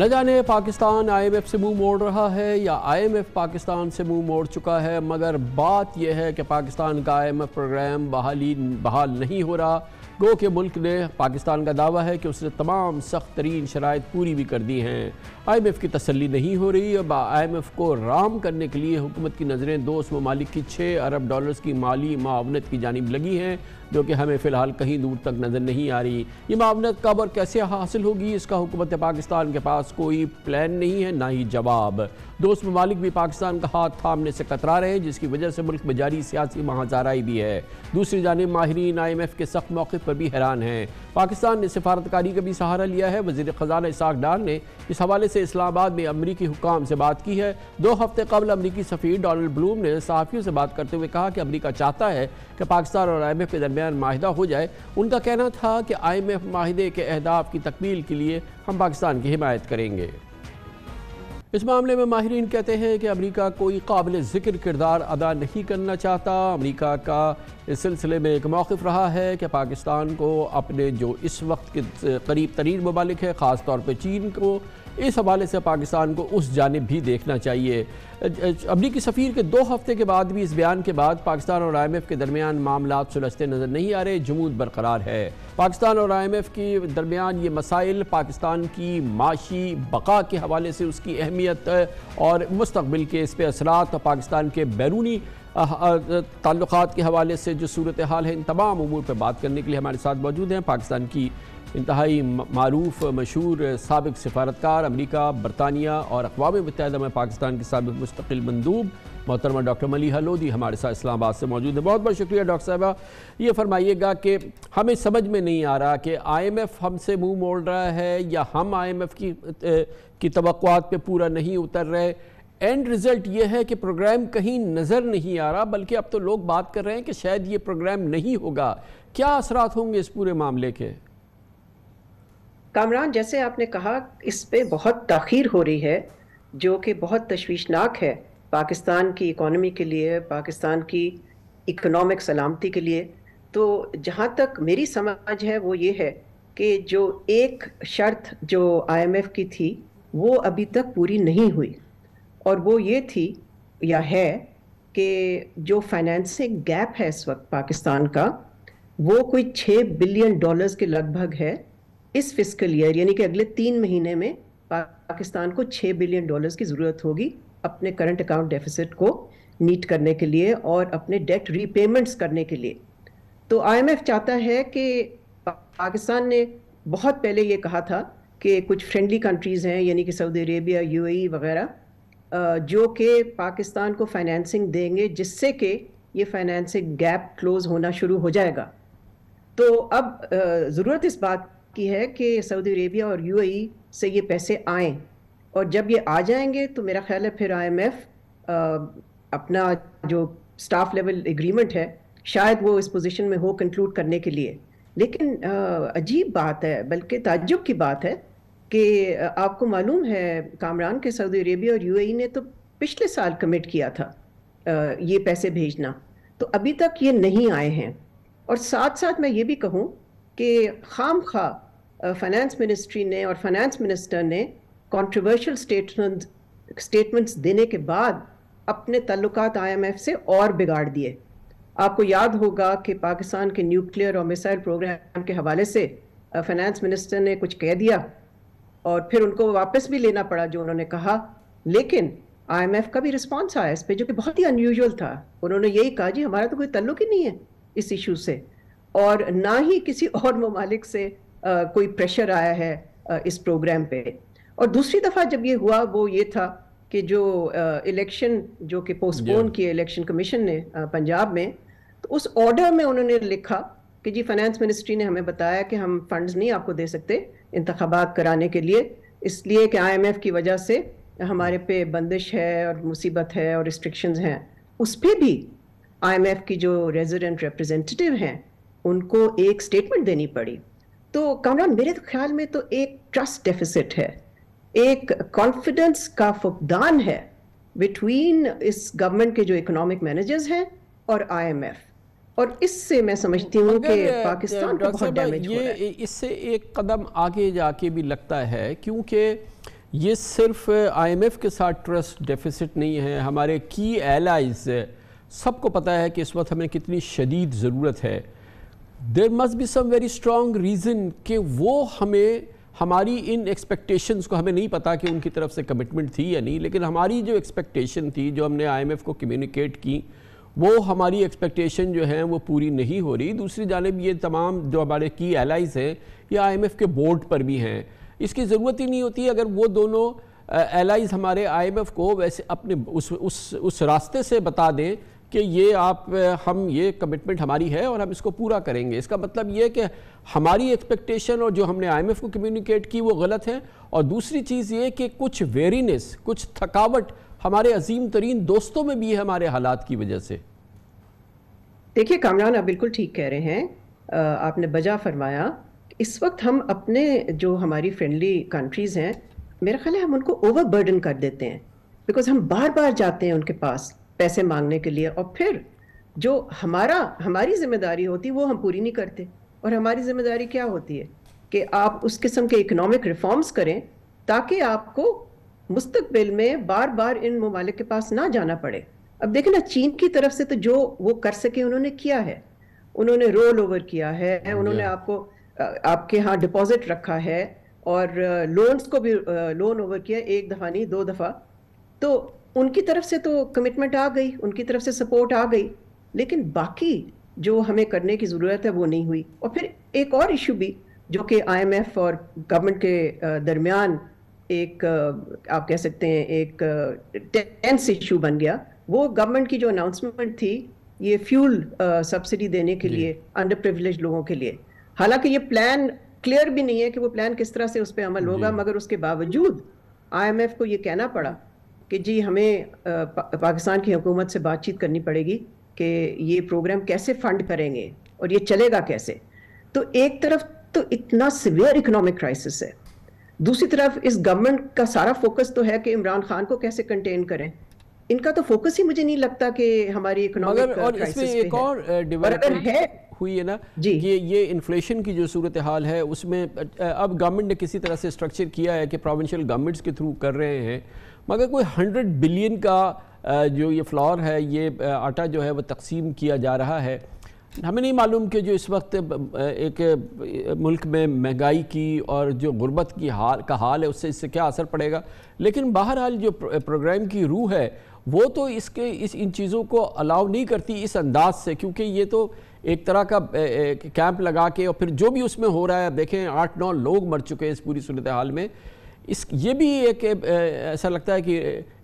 न जाने पाकिस्तान आईएमएफ से मुंह मोड़ रहा है या आईएमएफ पाकिस्तान से मुंह मोड़ चुका है मगर बात यह है कि पाकिस्तान का आईएमएफ प्रोग्राम बहाली बहाल नहीं हो रहा गो के मुल्क ने पाकिस्तान का दावा है कि उसने तमाम सख्त तरीन शराइ पूरी भी कर दी हैं आई एम एफ़ की तसली नहीं हो रही अब आई एम एफ़ को राम करने के लिए हुकूमत की नज़रें दोस्त ममालिक की छः अरब डॉलर्स की माली मावनत की जानब लगी हैं जो कि हमें फ़िलहाल कहीं दूर तक नज़र नहीं आ रही ये मावनत कब और कैसे हासिल होगी इसका हुकूमत पाकिस्तान के पास कोई प्लान नहीं है ना ही जवाब दोस्त ममालिक भी पाकिस्तान का हाथ थामने से कतरा रहे हैं जिसकी वजह से मुल्क में जारी सियासी महाजाराई भी है दूसरी जानब माहरीन आई एम एफ़ के सख्त मौके हकीकत पर भी हैरान हैं पाकिस्तान ने सफारतकारी का भी सहारा लिया है वजीर ख़जाना इसाक डार ने इस हवाले से इस्लामाबाद में अमरीकी हुकाम से बात की है दो हफ्ते कबल अमरीकी सफी डोनल्ड ब्लूम ने सहाफ़ियों से बात करते हुए कहा कि अमरीका चाहता है कि पाकिस्तान और आई एम एफ़ के दरमियान माहिदा हो जाए उनका कहना था कि आई एम एफ माहे के अहदाफ की तकमील के लिए हम पाकिस्तान की हिमायत करेंगे इस मामले में माहरीन कहते हैं कि अमरीका कोई काबिल ज़िक्र किरदार अदा नहीं करना चाहता अमरीका का इस सिलसिले में एक मौक़ रहा है कि पाकिस्तान को अपने जो इस वक्त के करीब तरीन ममालिक है ख़ास तौर पर चीन को इस हवाले से पाकिस्तान को उस जानब भी देखना चाहिए अमरीकी सफ़ीर के दो हफ्ते के बाद भी इस बयान के बाद पाकिस्तान और आई एम एफ़ के दरमियान मामला सुलझते नज़र नहीं आ रहे जमूद बरकरार है पाकिस्तान और आई एम एफ़ के दरमियान ये मसाइल पाकिस्तान की माशी बका के हवाले से उसकी अहमियत और मुस्तबिल के इस पर असरात और पाकिस्तान के बैरूनी ताल्लुक के हवाले से जो सूरत हाल है इन तमाम अमूर पर बात करने के लिए हमारे साथ मौजूद हैं पाकिस्तान की इंतहाई मरूफ मशहूर सबक सफारतकार अमरीका बरतानिया और अकवा मुतहद में पाकिस्तान के सबक मुस्तकिल मंदूब मोहतरमा डॉक्टर मलिहा लोधी हमारे साथ इस्लामाबाद से मौजूद है बहुत बहुत शुक्रिया डॉक्टर साहबा ये फरमाइएगा कि हमें समझ में नहीं आ रहा कि आई एम एफ़ हमसे मुँह मोड़ रहा है या हम आई एम एफ़ की की तो पर पूरा नहीं उतर रहे एंड रिज़ल्ट ये है कि प्रोग्राम कहीं नज़र नहीं आ रहा बल्कि अब तो लोग बात कर रहे हैं कि शायद ये प्रोग्राम नहीं होगा क्या असरात होंगे इस पूरे मामले के कामरान जैसे आपने कहा इस पर बहुत तखीर हो रही है जो कि बहुत तशवीशनाक है पाकिस्तान की इकोनॉमी के लिए पाकिस्तान की इकोनॉमिक सलामती के लिए तो जहाँ तक मेरी समझ है वो ये है कि जो एक शर्त जो आईएमएफ की थी वो अभी तक पूरी नहीं हुई और वो ये थी या है कि जो फाइनेंसिंग गैप है इस वक्त पाकिस्तान का वो कोई छः बिलियन डॉलर्स के लगभग है इस फिस्कल ईयर यानी कि अगले तीन महीने में पाकिस्तान को छः बिलियन डॉलर्स की ज़रूरत होगी अपने करंट अकाउंट डेफिसिट को नीट करने के लिए और अपने डेट रीपेमेंट्स करने के लिए तो आईएमएफ चाहता है कि पाकिस्तान ने बहुत पहले ये कहा था कि कुछ फ्रेंडली कंट्रीज़ हैं यानी कि सऊदी अरेबिया यू वगैरह जो कि पाकिस्तान को फाइनेंसिंग देंगे जिससे कि ये फाइनेंसिंग गैप क्लोज होना शुरू हो जाएगा तो अब ज़रूरत इस बात की है कि सऊदी अरेबिया और यूएई से ये पैसे आएँ और जब ये आ जाएंगे तो मेरा ख्याल है फिर आईएमएफ अपना जो स्टाफ लेवल एग्रीमेंट है शायद वो इस पोजीशन में हो कंक्लूड करने के लिए लेकिन अजीब बात है बल्कि ताज्जुब की बात है कि आपको मालूम है कामरान के सऊदी अरेबिया और यूएई ने तो पिछले साल कमिट किया था ये पैसे भेजना तो अभी तक ये नहीं आए हैं और साथ साथ मैं ये भी कहूँ कि खाम खा फाइनेंस मिनिस्ट्री ने और फाइनेंस मिनिस्टर ने कॉन्ट्रोवर्शल स्टेटमेंट स्टेटमेंट्स देने के बाद अपने एम आईएमएफ से और बिगाड़ दिए आपको याद होगा कि पाकिस्तान के न्यूक्लियर और मिसाइल प्रोग्राम के हवाले से फाइनेंस मिनिस्टर ने कुछ कह दिया और फिर उनको वापस भी लेना पड़ा जो उन्होंने कहा लेकिन आईएमएफ का भी रिस्पांस आया इस पे जो कि बहुत ही अनयूजल था उन्होंने यही कहा जी हमारा तो कोई तल्लुक ही नहीं है इस इशू से और ना ही किसी और ममालिक से आ, कोई प्रेशर आया है आ, इस प्रोग्राम पे और दूसरी दफ़ा जब ये हुआ वो ये था कि जो इलेक्शन जो कि पोस्टपोन किए इलेक्शन कमीशन ने आ, पंजाब में तो उस ऑर्डर में उन्होंने लिखा कि जी फाइनेंस मिनिस्ट्री ने हमें बताया कि हम फंड्स नहीं आपको दे सकते इंतबात कराने के लिए इसलिए कि आईएमएफ की वजह से हमारे पे बंदिश है और मुसीबत है और रिस्ट्रिक्शंस हैं उस पर भी आईएमएफ की जो रेजिडेंट रिप्रेजेंटेटिव हैं उनको एक स्टेटमेंट देनी पड़ी तो कामरान मेरे तो ख्याल में तो एक ट्रस्ट डेफिसिट है एक कॉन्फिडेंस का फुकदान है बिटवीन इस गवर्नमेंट के जो इकोनॉमिक मैनेजर्स हैं और आईएमएफ और इससे मैं समझती हूँ कि पाकिस्तान को बहुत डैमेज हो रहा है इससे एक कदम आगे जाके भी लगता है क्योंकि ये सिर्फ आईएमएफ के साथ ट्रस्ट डेफिसिट नहीं है हमारे की एलाइज सबको पता है कि इस वक्त हमें कितनी शदीद ज़रूरत है there must be some very strong reason कि वो हमें हमारी इन एक्सपेक्टेशंस को हमें नहीं पता कि उनकी तरफ से कमिटमेंट थी या नहीं लेकिन हमारी जो एक्सपेक्टेशन थी जो हमने आईएमएफ को कम्युनिकेट की वो हमारी एक्सपेक्टेशन जो है वो पूरी नहीं हो रही दूसरी जानब ये तमाम जो हमारे की एलाइज हैं ये एफ़ के बोर्ड पर भी हैं इसकी ज़रूरत ही नहीं होती अगर वो दोनों एलाइज हमारे आईएमएफ को वैसे अपने उस उस उस रास्ते से बता दें कि ये आप हम ये कमिटमेंट हमारी है और हम इसको पूरा करेंगे इसका मतलब ये है कि हमारी एक्सपेक्टेशन और जो हमने आईएमएफ को कम्युनिकेट की वो गलत है और दूसरी चीज़ ये कि कुछ वेरीनेस कुछ थकावट हमारे अजीम तरीन दोस्तों में भी है हमारे हालात की वजह से देखिए कामरान आप बिल्कुल ठीक कह रहे हैं आपने बजा फरमाया इस वक्त हम अपने जो हमारी फ्रेंडली कंट्रीज़ हैं मेरा ख्याल है हम उनको ओवरबर्डन कर देते हैं बिकॉज हम बार बार जाते हैं उनके पास पैसे मांगने के लिए और फिर जो हमारा हमारी जिम्मेदारी होती वो हम पूरी नहीं करते और हमारी जिम्मेदारी क्या होती है कि आप उस किस्म के इकोनॉमिक रिफॉर्म्स करें ताकि आपको मुस्तबिल में बार बार इन ममालिक के पास ना जाना पड़े अब देखें ना चीन की तरफ से तो जो वो कर सके उन्होंने किया है उन्होंने रोल ओवर किया है हाँ उन्होंने हाँ। आपको आपके यहाँ डिपॉजिट रखा है और लोन्स को भी लोन ओवर किया एक दफ़ा नहीं दो दफ़ा तो उनकी तरफ से तो कमिटमेंट आ गई उनकी तरफ से सपोर्ट आ गई लेकिन बाकी जो हमें करने की ज़रूरत है वो नहीं हुई और फिर एक और इशू भी जो कि आईएमएफ और गवर्नमेंट के दरमियान एक आप कह सकते हैं एक टेंस इशू बन गया वो गवर्नमेंट की जो अनाउंसमेंट थी ये फ्यूल सब्सिडी देने के लिए अंडर प्रिविलेज लोगों के लिए हालांकि ये प्लान क्लियर भी नहीं है कि वो प्लान किस तरह से उस पर अमल होगा मगर उसके बावजूद आईएमएफ को ये कहना पड़ा कि जी हमें पाकिस्तान की हुकूमत से बातचीत करनी पड़ेगी कि ये प्रोग्राम कैसे फंड करेंगे और ये चलेगा कैसे तो एक तरफ तो इतना सिवियर इकोनॉमिक क्राइसिस है दूसरी तरफ इस गवर्नमेंट का सारा फोकस तो है कि इमरान खान को कैसे कंटेन करें इनका तो फोकस ही मुझे नहीं लगता कि हमारी इकोनॉमिक है हुई है ना जी ये ये इन्फ्लेशन की जो सूरत हाल है उसमें अब गवर्नमेंट ने किसी तरह से स्ट्रक्चर किया है कि प्रोविंशियल गवर्नमेंट्स के थ्रू कर रहे हैं मगर कोई हंड्रेड बिलियन का जो ये फ्लावर है ये आटा जो है वह तकसीम किया जा रहा है हमें नहीं मालूम कि जो इस वक्त एक मुल्क में महंगाई की और जो गुर्बत की हाल का हाल है उससे इससे क्या असर पड़ेगा लेकिन बहरहाल जो प्रोग्राम की रूह है वो तो इसके इस इन चीज़ों को अलाउ नहीं करती इस अंदाज से क्योंकि ये तो एक तरह का कैंप लगा के और फिर जो भी उसमें हो रहा है देखें आठ नौ लोग मर चुके हैं इस पूरी सूरत हाल में इस ये भी एक ऐसा लगता है कि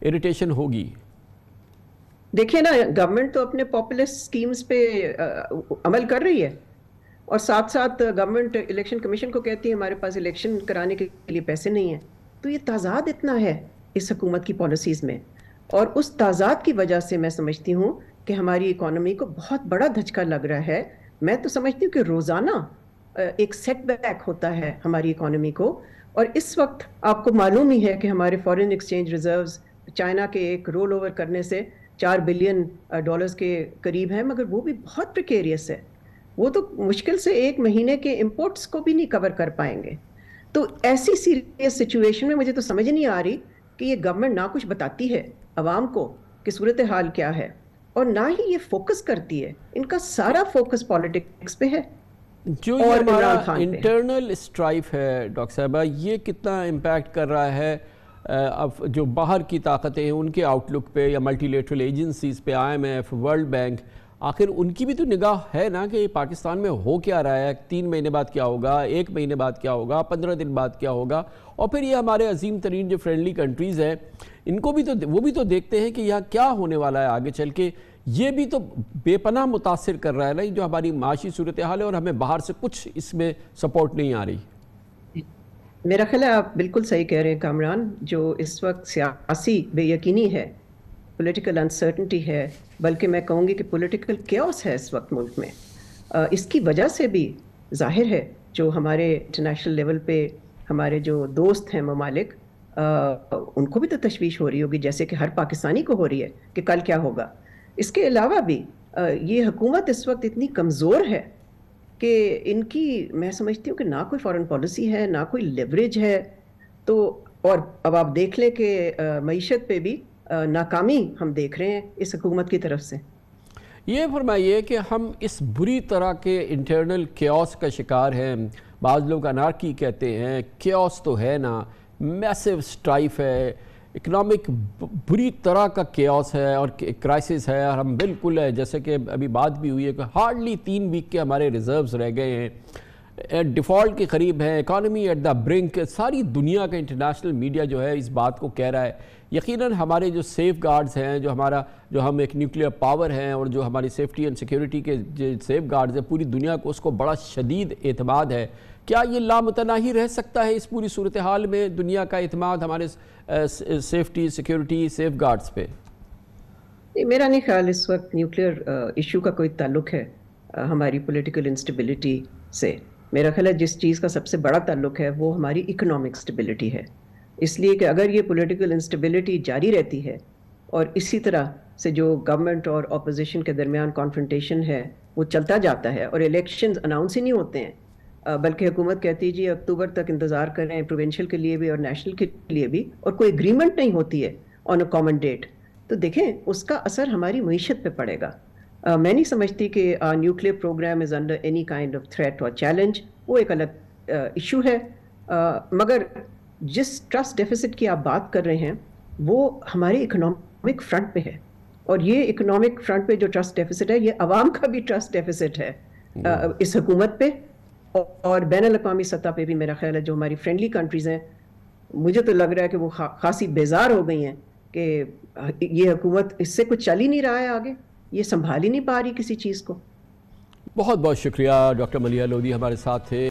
इरिटेशन होगी देखिए ना गवर्नमेंट तो अपने पॉपुलर स्कीम्स पे आ, अमल कर रही है और साथ साथ गवर्नमेंट इलेक्शन कमीशन को कहती है हमारे पास इलेक्शन कराने के लिए पैसे नहीं हैं तो ये ताजाद इतना है इस हकूमत की पॉलिसीज़ में और उस ताजाद की वजह से मैं समझती हूँ कि हमारी इकोनॉमी को बहुत बड़ा धचका लग रहा है मैं तो समझती हूँ कि रोज़ाना एक सेटबैक होता है हमारी इकोनॉमी को और इस वक्त आपको मालूम ही है कि हमारे फॉरेन एक्सचेंज रिजर्व्स चाइना के एक रोल ओवर करने से चार बिलियन डॉलर्स के करीब हैं मगर वो भी बहुत प्रिकेरियस है वो तो मुश्किल से एक महीने के इम्पोर्ट्स को भी नहीं कवर कर पाएंगे तो ऐसी सीरियस सिचुएशन में मुझे तो समझ नहीं आ रही कि ये गवर्नमेंट ना कुछ बताती है आवाम को कि सूरत हाल क्या है और ना ही ये फोकस करती है इनका सारा फोकस पॉलिटिक्स पे है जो और इंटरनल स्ट्राइफ है डॉक्टर साहबा ये कितना इम्पैक्ट कर रहा है अब जो बाहर की ताकतें हैं उनके आउटलुक पे या मल्टीलेटरल एजेंसीज पे आईएमएफ वर्ल्ड बैंक आखिर उनकी भी तो निगाह है ना कि पाकिस्तान में हो क्या रहा है तीन महीने बाद क्या होगा एक महीने बाद क्या होगा पंद्रह दिन बाद क्या होगा और फिर ये हमारे अजीम तरीन जो फ्रेंडली कंट्रीज़ हैं इनको भी तो वो भी तो देखते हैं कि यहाँ क्या होने वाला है आगे चल के ये भी तो बेपना मुतासर कर रहा है ना जो हमारी माशी सूरत हाल है और हमें बाहर से कुछ इसमें सपोर्ट नहीं आ रही मेरा ख्याल है आप बिल्कुल सही कह रहे हैं कामरान जो इस वक्त सियासी बेयकनी है पॉलिटिकल अनसर्टनटी है बल्कि मैं कहूँगी कि पॉलिटिकल क्योस है इस वक्त मुल्क में इसकी वजह से भी जाहिर है जो हमारे इंटरनेशनल लेवल पे हमारे जो दोस्त हैं ममालिक उनको भी तो तशवीश हो रही होगी जैसे कि हर पाकिस्तानी को हो रही है कि कल क्या होगा इसके अलावा भी ये हुकूमत इस वक्त इतनी कमज़ोर है कि इनकी मैं समझती हूँ कि ना कोई फॉरेन पॉलिसी है ना कोई लेवरेज है तो और अब आप देख लें कि मीशत पे भी नाकामी हम देख रहे हैं इस हकूमत की तरफ से ये फरमाइए कि हम इस बुरी तरह के इंटरनल क्योस का शिकार हैं बाज़ लोग अनारकी कहते हैं क्योस तो है ना मैसिव स्ट्राइफ है इकनॉमिक बुरी तरह का केस है और क्राइसिस है और हम बिल्कुल है जैसे कि अभी बात भी हुई है कि हार्डली तीन वीक के हमारे रिजर्व्स रह गए हैं डिफ़ॉल्ट के करीब है इकानमी एट द ब्रिंक सारी दुनिया का इंटरनेशनल मीडिया जो है इस बात को कह रहा है यकीनन हमारे जो सेफ़ गार्ड्स हैं जो हमारा जो हम एक न्यूक्लियर पावर हैं और जो हमारी सेफ्टी एंड सिक्योरिटी के जो सेफ गार्ड्स हैं पूरी दुनिया को उसको बड़ा शदीद एतमाद है क्या ये लामतनाही रह सकता है इस पूरी सूरत हाल में दुनिया का अतमाद हमारे सेफ्टी सिक्योरिटी सेफ गार्ड्स पे मेरा नहीं ख्याल इस वक्त न्यूक्लियर इशू का कोई ताल्लुक है हमारी पॉलिटिकल इंस्टेबिलिटी से मेरा ख्याल है जिस चीज़ का सबसे बड़ा ताल्लुक है वो हमारी इकोनॉमिक स्टेबिलिटी है इसलिए कि अगर ये पॉलिटिकल इंस्टेबिलिटी जारी रहती है और इसी तरह से जो गवर्नमेंट और अपोजिशन के दरमियान कॉन्फ्रेंटेशन है वो चलता जाता है और इलेक्शंस अनाउंस ही नहीं होते हैं बल्कि हुकूमत कहती है जी अक्टूबर तक इंतज़ार करें प्रोविंशियल के लिए भी और नेशनल के लिए भी और कोई एग्रीमेंट नहीं होती है ऑन अ कॉमन डेट तो देखें उसका असर हमारी मीशत पे पड़ेगा uh, मैं नहीं समझती कि nuclear programme is under any kind of threat और चैलेंज वो एक अलग इशू uh, है uh, मगर जिस ट्रस्ट डेफिसिट की आप बात कर रहे हैं वो हमारे इकोनॉमिक फ्रंट पे है और ये इकोनॉमिक फ्रंट पे जो ट्रस्ट डेफिसिट है ये आवाम का भी ट्रस्ट डेफिसिट है इस हुकूमत पे और बैन अवी सतह पर भी मेरा ख्याल है जो हमारी फ्रेंडली कंट्रीज़ हैं मुझे तो लग रहा है कि वो खा, खासी बेजार हो गई हैं कि ये हुकूमत इससे कुछ चल ही नहीं रहा है आगे ये संभाल ही नहीं पा रही किसी चीज़ को बहुत बहुत शुक्रिया डॉक्टर मलिया लोधी हमारे साथ थे